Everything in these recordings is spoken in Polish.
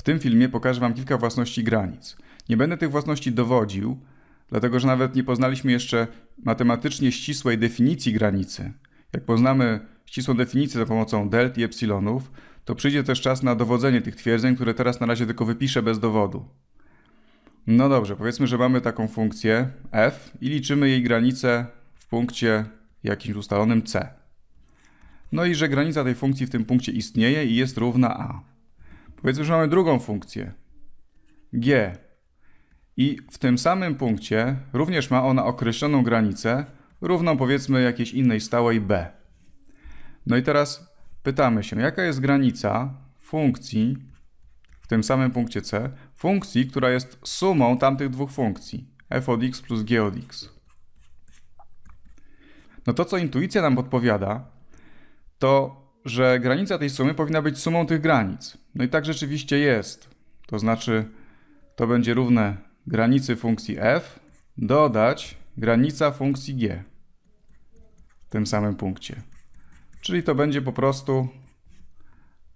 W tym filmie pokażę Wam kilka własności granic. Nie będę tych własności dowodził, dlatego że nawet nie poznaliśmy jeszcze matematycznie ścisłej definicji granicy. Jak poznamy ścisłą definicję za pomocą delt i epsilonów, to przyjdzie też czas na dowodzenie tych twierdzeń, które teraz na razie tylko wypiszę bez dowodu. No dobrze, powiedzmy, że mamy taką funkcję f i liczymy jej granicę w punkcie jakimś ustalonym c. No i że granica tej funkcji w tym punkcie istnieje i jest równa a. Powiedzmy, że mamy drugą funkcję g. I w tym samym punkcie również ma ona określoną granicę, równą powiedzmy jakiejś innej stałej b. No i teraz pytamy się, jaka jest granica funkcji w tym samym punkcie c, funkcji, która jest sumą tamtych dwóch funkcji, f od x plus g od x. No to, co intuicja nam podpowiada, to że granica tej sumy powinna być sumą tych granic. No i tak rzeczywiście jest. To znaczy, to będzie równe granicy funkcji f dodać granica funkcji g w tym samym punkcie. Czyli to będzie po prostu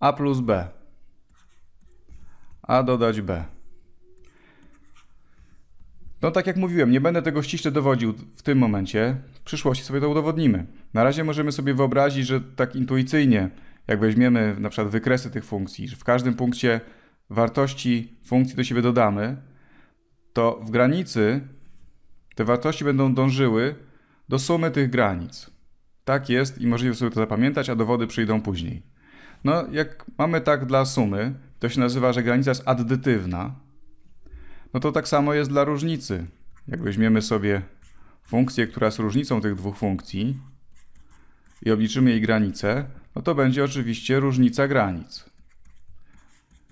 a plus b. a dodać b. No tak jak mówiłem, nie będę tego ściśle dowodził w tym momencie, przyszłości sobie to udowodnimy. Na razie możemy sobie wyobrazić, że tak intuicyjnie, jak weźmiemy na przykład wykresy tych funkcji, że w każdym punkcie wartości funkcji do siebie dodamy, to w granicy te wartości będą dążyły do sumy tych granic. Tak jest i możliwe sobie to zapamiętać, a dowody przyjdą później. No, jak mamy tak dla sumy, to się nazywa, że granica jest addytywna. No to tak samo jest dla różnicy. Jak weźmiemy sobie funkcję, która jest różnicą tych dwóch funkcji i obliczymy jej granicę, no to będzie oczywiście różnica granic.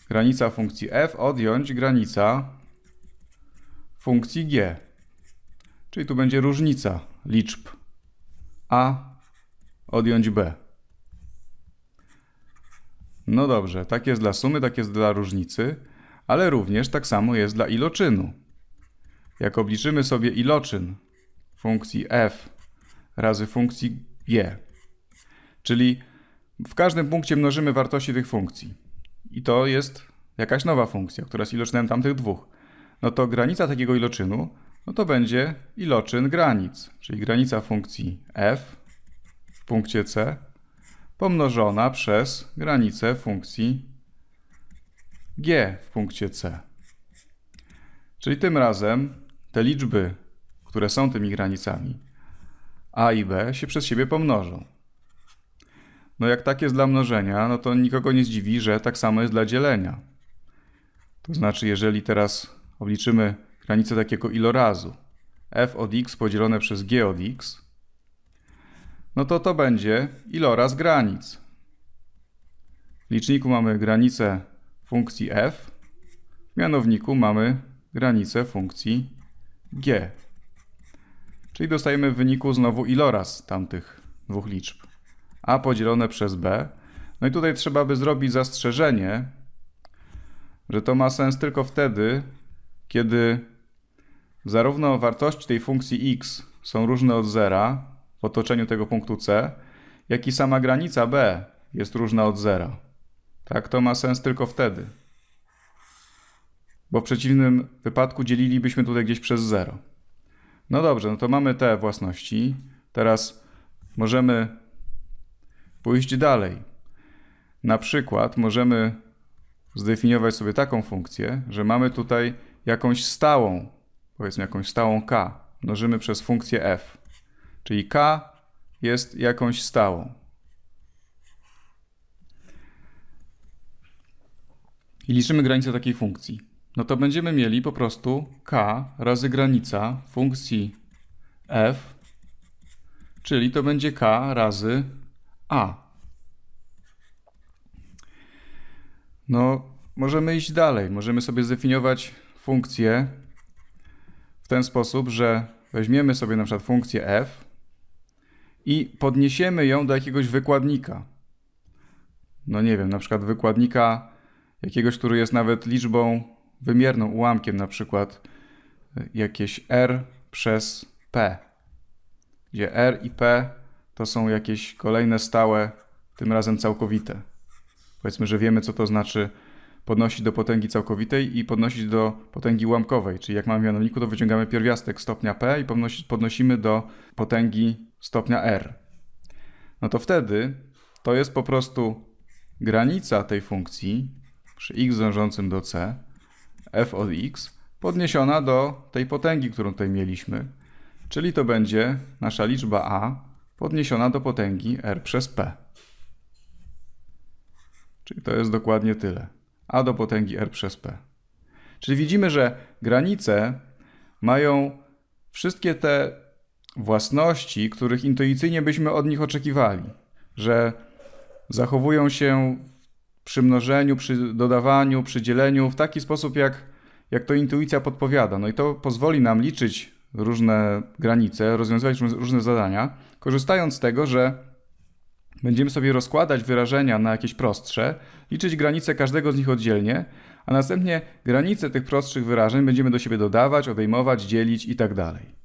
Granica funkcji f odjąć granica funkcji g. Czyli tu będzie różnica liczb a odjąć b. No dobrze, tak jest dla sumy, tak jest dla różnicy, ale również tak samo jest dla iloczynu. Jak obliczymy sobie iloczyn funkcji f razy funkcji g. Czyli w każdym punkcie mnożymy wartości tych funkcji. I to jest jakaś nowa funkcja, która jest iloczynem tamtych dwóch. No to granica takiego iloczynu, no to będzie iloczyn granic, czyli granica funkcji f w punkcie c pomnożona przez granicę funkcji g w punkcie c. Czyli tym razem te liczby które są tymi granicami, A i B, się przez siebie pomnożą. No jak tak jest dla mnożenia, no to nikogo nie zdziwi, że tak samo jest dla dzielenia. To znaczy, jeżeli teraz obliczymy granicę takiego ilorazu f od x podzielone przez g od x, no to to będzie iloraz granic. W liczniku mamy granicę funkcji f, w mianowniku mamy granicę funkcji g. Czyli dostajemy w wyniku znowu iloraz tamtych dwóch liczb. A podzielone przez B. No i tutaj trzeba by zrobić zastrzeżenie, że to ma sens tylko wtedy, kiedy zarówno wartości tej funkcji x są różne od zera w otoczeniu tego punktu C, jak i sama granica b jest różna od zera. Tak, to ma sens tylko wtedy. Bo w przeciwnym wypadku dzielilibyśmy tutaj gdzieś przez 0. No dobrze, no to mamy te własności. Teraz możemy pójść dalej. Na przykład możemy zdefiniować sobie taką funkcję, że mamy tutaj jakąś stałą, powiedzmy jakąś stałą k, mnożymy przez funkcję f. Czyli k jest jakąś stałą. I liczymy granice takiej funkcji no to będziemy mieli po prostu k razy granica funkcji f, czyli to będzie k razy a. No, możemy iść dalej. Możemy sobie zdefiniować funkcję w ten sposób, że weźmiemy sobie na przykład funkcję f i podniesiemy ją do jakiegoś wykładnika. No nie wiem, na przykład wykładnika jakiegoś, który jest nawet liczbą wymierną ułamkiem, na przykład y, jakieś R przez P, gdzie R i P to są jakieś kolejne stałe, tym razem całkowite. Powiedzmy, że wiemy, co to znaczy podnosić do potęgi całkowitej i podnosić do potęgi ułamkowej. Czyli jak mamy w mianowniku, to wyciągamy pierwiastek stopnia p i podnosimy do potęgi stopnia r. No to wtedy to jest po prostu granica tej funkcji przy x dążącym do c f od x podniesiona do tej potęgi, którą tutaj mieliśmy. Czyli to będzie nasza liczba a podniesiona do potęgi r przez p. Czyli to jest dokładnie tyle. a do potęgi r przez p. Czyli widzimy, że granice mają wszystkie te własności, których intuicyjnie byśmy od nich oczekiwali, że zachowują się przy mnożeniu, przy dodawaniu, przy dzieleniu w taki sposób, jak, jak to intuicja podpowiada. No i to pozwoli nam liczyć różne granice, rozwiązywać różne zadania, korzystając z tego, że będziemy sobie rozkładać wyrażenia na jakieś prostsze, liczyć granice każdego z nich oddzielnie, a następnie granice tych prostszych wyrażeń będziemy do siebie dodawać, odejmować, dzielić itd. Tak